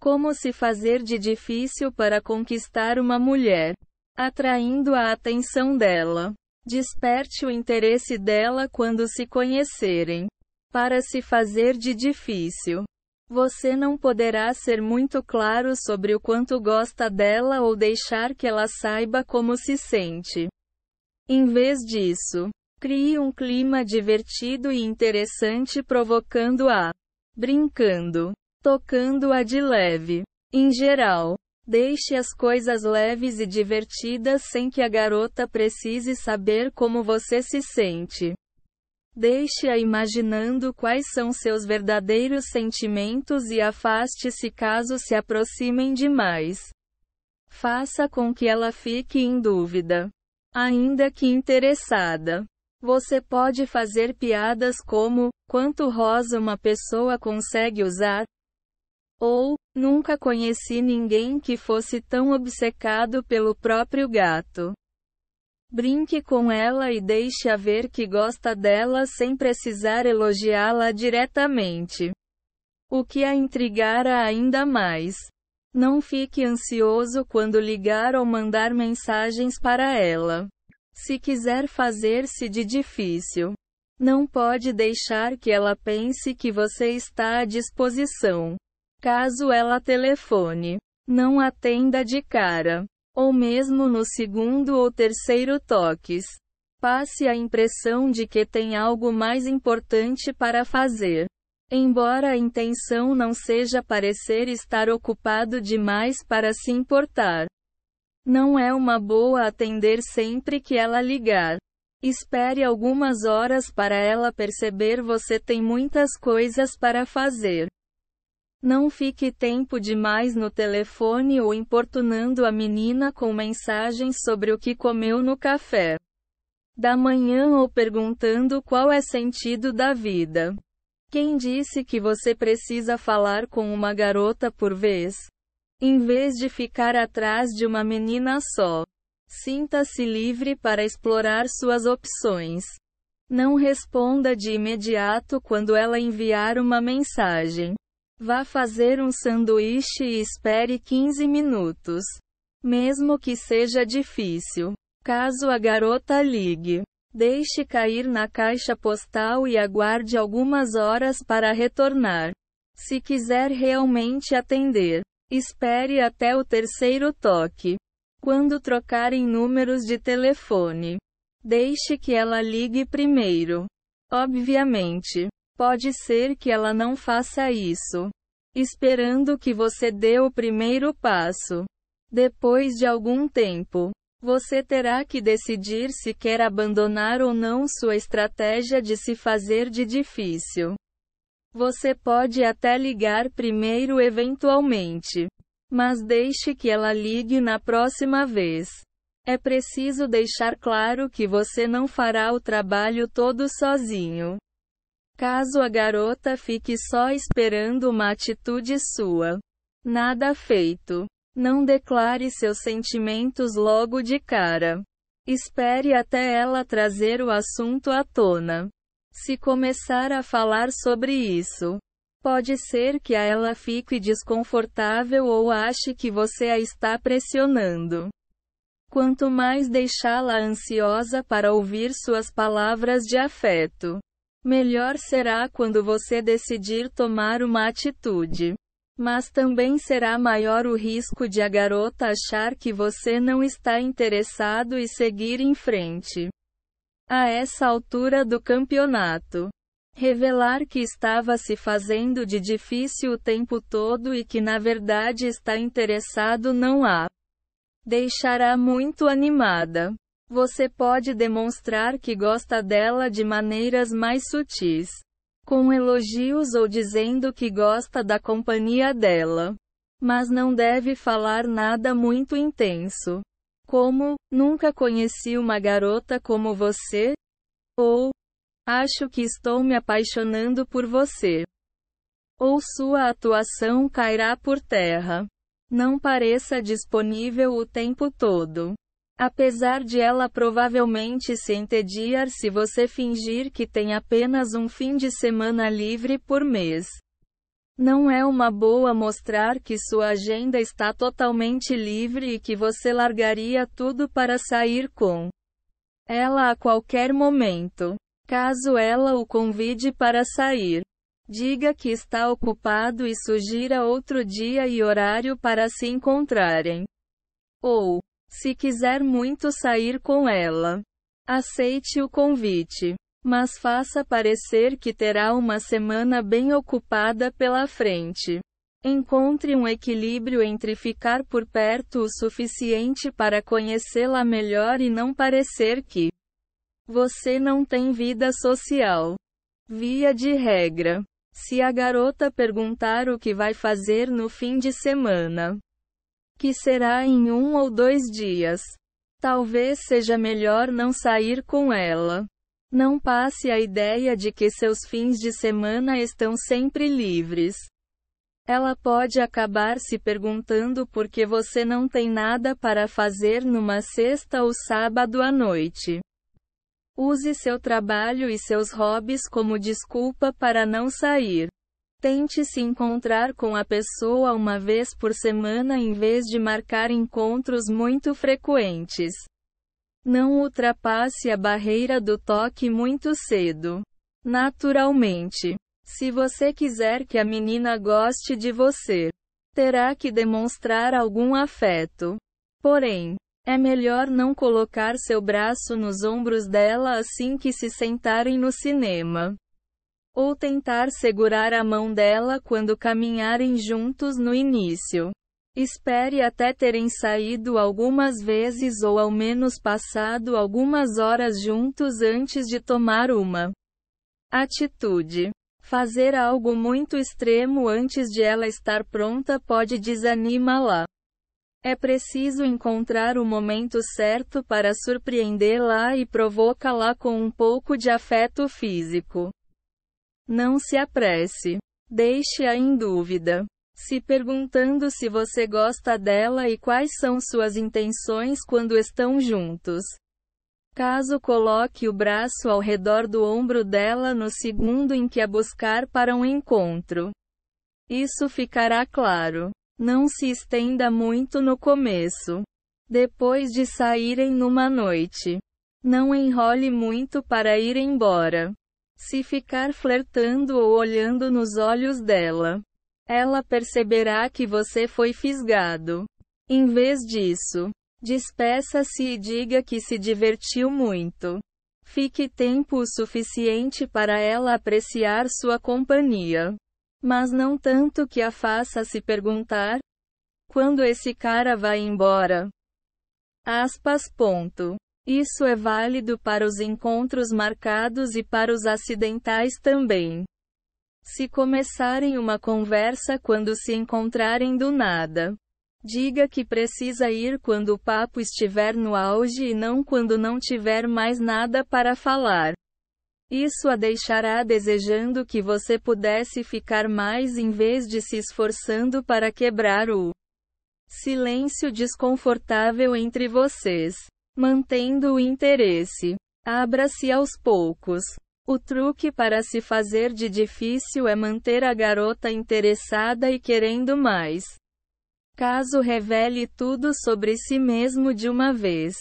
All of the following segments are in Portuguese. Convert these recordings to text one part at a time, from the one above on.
Como se fazer de difícil para conquistar uma mulher, atraindo a atenção dela. Desperte o interesse dela quando se conhecerem. Para se fazer de difícil, você não poderá ser muito claro sobre o quanto gosta dela ou deixar que ela saiba como se sente. Em vez disso, crie um clima divertido e interessante provocando-a, brincando, tocando-a de leve. Em geral, deixe as coisas leves e divertidas sem que a garota precise saber como você se sente. Deixe-a imaginando quais são seus verdadeiros sentimentos e afaste-se caso se aproximem demais. Faça com que ela fique em dúvida. Ainda que interessada. Você pode fazer piadas como: quanto rosa uma pessoa consegue usar? Ou, nunca conheci ninguém que fosse tão obcecado pelo próprio gato. Brinque com ela e deixe-a ver que gosta dela sem precisar elogiá-la diretamente. O que a intrigará ainda mais. Não fique ansioso quando ligar ou mandar mensagens para ela. Se quiser fazer-se de difícil, não pode deixar que ela pense que você está à disposição. Caso ela telefone, não atenda de cara, ou mesmo no segundo ou terceiro toques. Passe a impressão de que tem algo mais importante para fazer. Embora a intenção não seja parecer estar ocupado demais para se importar, não é uma boa atender sempre que ela ligar. Espere algumas horas para ela perceber você tem muitas coisas para fazer. Não fique tempo demais no telefone ou importunando a menina com mensagens sobre o que comeu no café da manhã ou perguntando qual é sentido da vida. Quem disse que você precisa falar com uma garota por vez? Em vez de ficar atrás de uma menina só, sinta-se livre para explorar suas opções. Não responda de imediato quando ela enviar uma mensagem. Vá fazer um sanduíche e espere 15 minutos. Mesmo que seja difícil. Caso a garota ligue, deixe cair na caixa postal e aguarde algumas horas para retornar. Se quiser realmente atender, espere até o terceiro toque. Quando trocarem números de telefone, deixe que ela ligue primeiro. Obviamente, Pode ser que ela não faça isso, esperando que você dê o primeiro passo. Depois de algum tempo, você terá que decidir se quer abandonar ou não sua estratégia de se fazer de difícil. Você pode até ligar primeiro eventualmente, mas deixe que ela ligue na próxima vez. É preciso deixar claro que você não fará o trabalho todo sozinho. Caso a garota fique só esperando uma atitude sua. Nada feito. Não declare seus sentimentos logo de cara. Espere até ela trazer o assunto à tona. Se começar a falar sobre isso, pode ser que a ela fique desconfortável ou ache que você a está pressionando. Quanto mais deixá-la ansiosa para ouvir suas palavras de afeto, Melhor será quando você decidir tomar uma atitude. Mas também será maior o risco de a garota achar que você não está interessado e seguir em frente. A essa altura do campeonato, revelar que estava se fazendo de difícil o tempo todo e que na verdade está interessado não há. Deixará muito animada. Você pode demonstrar que gosta dela de maneiras mais sutis, com elogios ou dizendo que gosta da companhia dela. Mas não deve falar nada muito intenso. Como, nunca conheci uma garota como você? Ou, acho que estou me apaixonando por você. Ou sua atuação cairá por terra. Não pareça disponível o tempo todo. Apesar de ela provavelmente se entediar se você fingir que tem apenas um fim de semana livre por mês. Não é uma boa mostrar que sua agenda está totalmente livre e que você largaria tudo para sair com ela a qualquer momento. Caso ela o convide para sair, diga que está ocupado e sugira outro dia e horário para se encontrarem. Ou, se quiser muito sair com ela, aceite o convite. Mas faça parecer que terá uma semana bem ocupada pela frente. Encontre um equilíbrio entre ficar por perto o suficiente para conhecê-la melhor e não parecer que você não tem vida social. Via de regra, se a garota perguntar o que vai fazer no fim de semana, que será em um ou dois dias. Talvez seja melhor não sair com ela. Não passe a ideia de que seus fins de semana estão sempre livres. Ela pode acabar se perguntando por que você não tem nada para fazer numa sexta ou sábado à noite. Use seu trabalho e seus hobbies como desculpa para não sair. Tente se encontrar com a pessoa uma vez por semana em vez de marcar encontros muito frequentes. Não ultrapasse a barreira do toque muito cedo. Naturalmente, se você quiser que a menina goste de você, terá que demonstrar algum afeto. Porém, é melhor não colocar seu braço nos ombros dela assim que se sentarem no cinema ou tentar segurar a mão dela quando caminharem juntos no início. Espere até terem saído algumas vezes ou ao menos passado algumas horas juntos antes de tomar uma atitude. Fazer algo muito extremo antes de ela estar pronta pode desanimá-la. É preciso encontrar o momento certo para surpreendê-la e provocá-la com um pouco de afeto físico. Não se apresse. Deixe-a em dúvida. Se perguntando se você gosta dela e quais são suas intenções quando estão juntos. Caso coloque o braço ao redor do ombro dela no segundo em que a buscar para um encontro. Isso ficará claro. Não se estenda muito no começo. Depois de saírem numa noite. Não enrole muito para ir embora. Se ficar flertando ou olhando nos olhos dela, ela perceberá que você foi fisgado. Em vez disso, despeça-se e diga que se divertiu muito. Fique tempo o suficiente para ela apreciar sua companhia. Mas não tanto que a faça se perguntar: quando esse cara vai embora? Aspas. Ponto. Isso é válido para os encontros marcados e para os acidentais também. Se começarem uma conversa quando se encontrarem do nada, diga que precisa ir quando o papo estiver no auge e não quando não tiver mais nada para falar. Isso a deixará desejando que você pudesse ficar mais em vez de se esforçando para quebrar o silêncio desconfortável entre vocês. Mantendo o interesse. Abra-se aos poucos. O truque para se fazer de difícil é manter a garota interessada e querendo mais. Caso revele tudo sobre si mesmo de uma vez,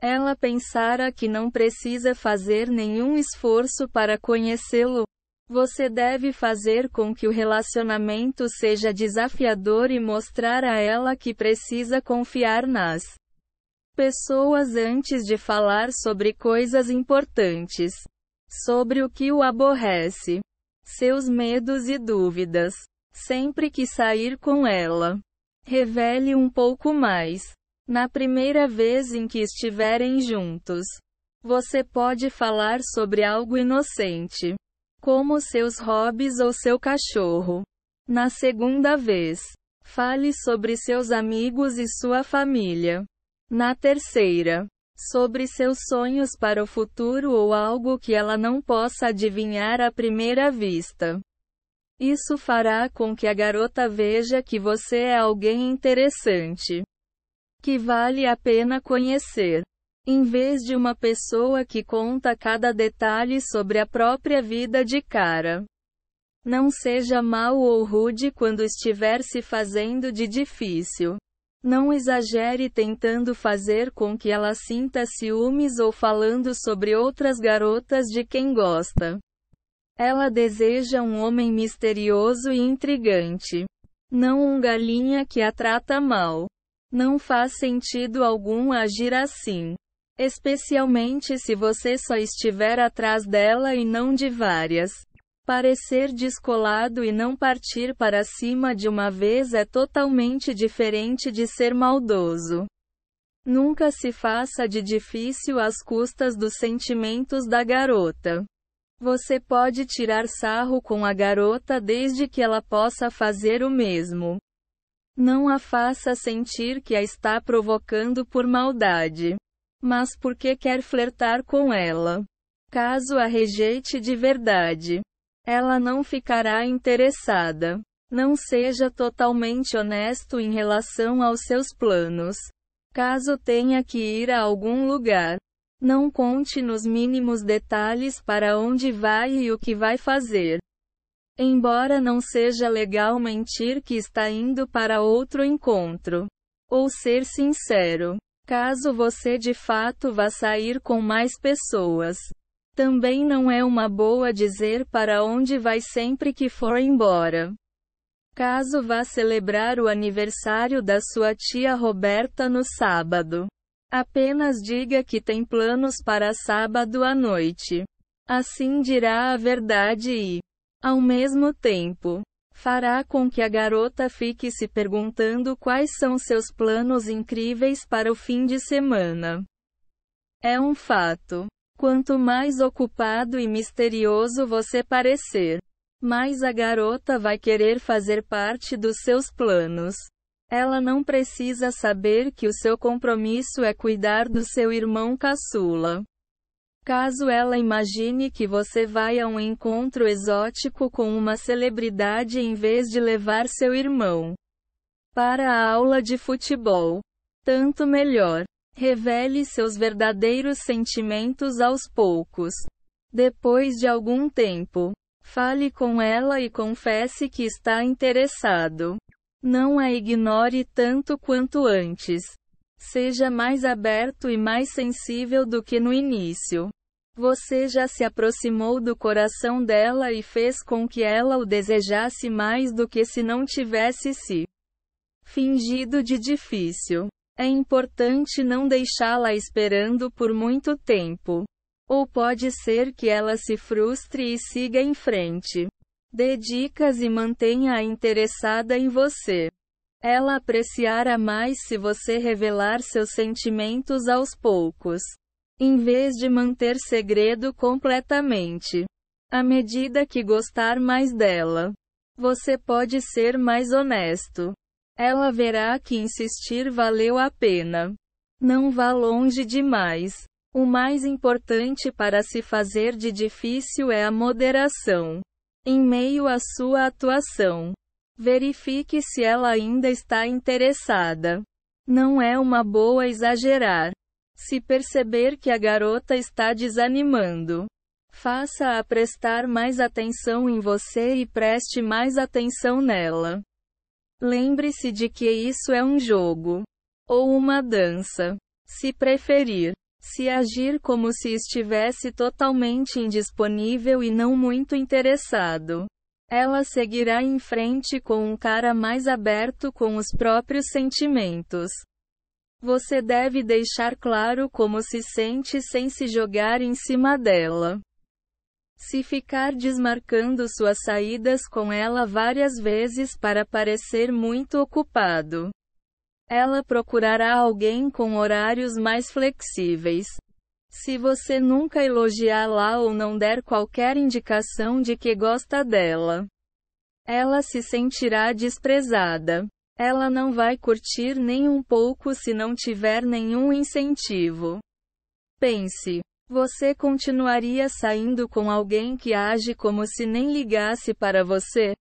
ela pensara que não precisa fazer nenhum esforço para conhecê-lo. Você deve fazer com que o relacionamento seja desafiador e mostrar a ela que precisa confiar nas pessoas antes de falar sobre coisas importantes, sobre o que o aborrece, seus medos e dúvidas. Sempre que sair com ela, revele um pouco mais. Na primeira vez em que estiverem juntos, você pode falar sobre algo inocente, como seus hobbies ou seu cachorro. Na segunda vez, fale sobre seus amigos e sua família. Na terceira, sobre seus sonhos para o futuro ou algo que ela não possa adivinhar à primeira vista. Isso fará com que a garota veja que você é alguém interessante, que vale a pena conhecer, em vez de uma pessoa que conta cada detalhe sobre a própria vida de cara. Não seja mau ou rude quando estiver se fazendo de difícil. Não exagere tentando fazer com que ela sinta ciúmes ou falando sobre outras garotas de quem gosta. Ela deseja um homem misterioso e intrigante. Não um galinha que a trata mal. Não faz sentido algum agir assim. Especialmente se você só estiver atrás dela e não de várias. Parecer descolado e não partir para cima de uma vez é totalmente diferente de ser maldoso. Nunca se faça de difícil às custas dos sentimentos da garota. Você pode tirar sarro com a garota desde que ela possa fazer o mesmo. Não a faça sentir que a está provocando por maldade, mas porque quer flertar com ela. Caso a rejeite de verdade, ela não ficará interessada. Não seja totalmente honesto em relação aos seus planos. Caso tenha que ir a algum lugar, não conte nos mínimos detalhes para onde vai e o que vai fazer. Embora não seja legal mentir que está indo para outro encontro, ou ser sincero, caso você de fato vá sair com mais pessoas, também não é uma boa dizer para onde vai sempre que for embora. Caso vá celebrar o aniversário da sua tia Roberta no sábado. Apenas diga que tem planos para sábado à noite. Assim dirá a verdade e, ao mesmo tempo, fará com que a garota fique se perguntando quais são seus planos incríveis para o fim de semana. É um fato. Quanto mais ocupado e misterioso você parecer, mais a garota vai querer fazer parte dos seus planos. Ela não precisa saber que o seu compromisso é cuidar do seu irmão caçula. Caso ela imagine que você vai a um encontro exótico com uma celebridade em vez de levar seu irmão para a aula de futebol, tanto melhor. Revele seus verdadeiros sentimentos aos poucos. Depois de algum tempo, fale com ela e confesse que está interessado. Não a ignore tanto quanto antes. Seja mais aberto e mais sensível do que no início. Você já se aproximou do coração dela e fez com que ela o desejasse mais do que se não tivesse se fingido de difícil. É importante não deixá-la esperando por muito tempo. Ou pode ser que ela se frustre e siga em frente. Dê dicas e mantenha-a interessada em você. Ela apreciará mais se você revelar seus sentimentos aos poucos, em vez de manter segredo completamente. À medida que gostar mais dela, você pode ser mais honesto. Ela verá que insistir valeu a pena. Não vá longe demais. O mais importante para se fazer de difícil é a moderação. Em meio à sua atuação, verifique se ela ainda está interessada. Não é uma boa exagerar. Se perceber que a garota está desanimando, faça-a prestar mais atenção em você e preste mais atenção nela. Lembre-se de que isso é um jogo. Ou uma dança. Se preferir. Se agir como se estivesse totalmente indisponível e não muito interessado. Ela seguirá em frente com um cara mais aberto com os próprios sentimentos. Você deve deixar claro como se sente sem se jogar em cima dela. Se ficar desmarcando suas saídas com ela várias vezes para parecer muito ocupado, ela procurará alguém com horários mais flexíveis. Se você nunca elogiá-la ou não der qualquer indicação de que gosta dela, ela se sentirá desprezada. Ela não vai curtir nem um pouco se não tiver nenhum incentivo. Pense, você continuaria saindo com alguém que age como se nem ligasse para você?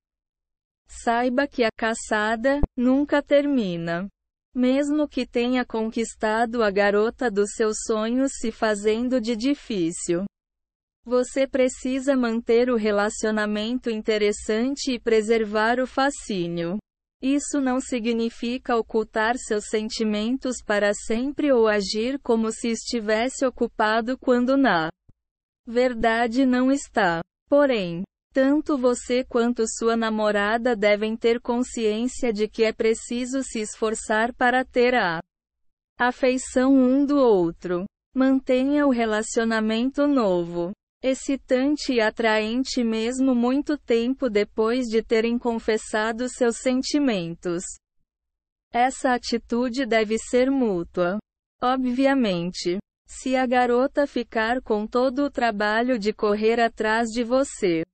Saiba que a caçada nunca termina. Mesmo que tenha conquistado a garota dos seus sonhos se fazendo de difícil. Você precisa manter o relacionamento interessante e preservar o fascínio. Isso não significa ocultar seus sentimentos para sempre ou agir como se estivesse ocupado quando na verdade não está. Porém, tanto você quanto sua namorada devem ter consciência de que é preciso se esforçar para ter a afeição um do outro. Mantenha o relacionamento novo excitante e atraente mesmo muito tempo depois de terem confessado seus sentimentos. Essa atitude deve ser mútua. Obviamente. Se a garota ficar com todo o trabalho de correr atrás de você,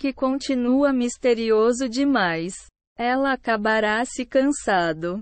que continua misterioso demais, ela acabará se cansado.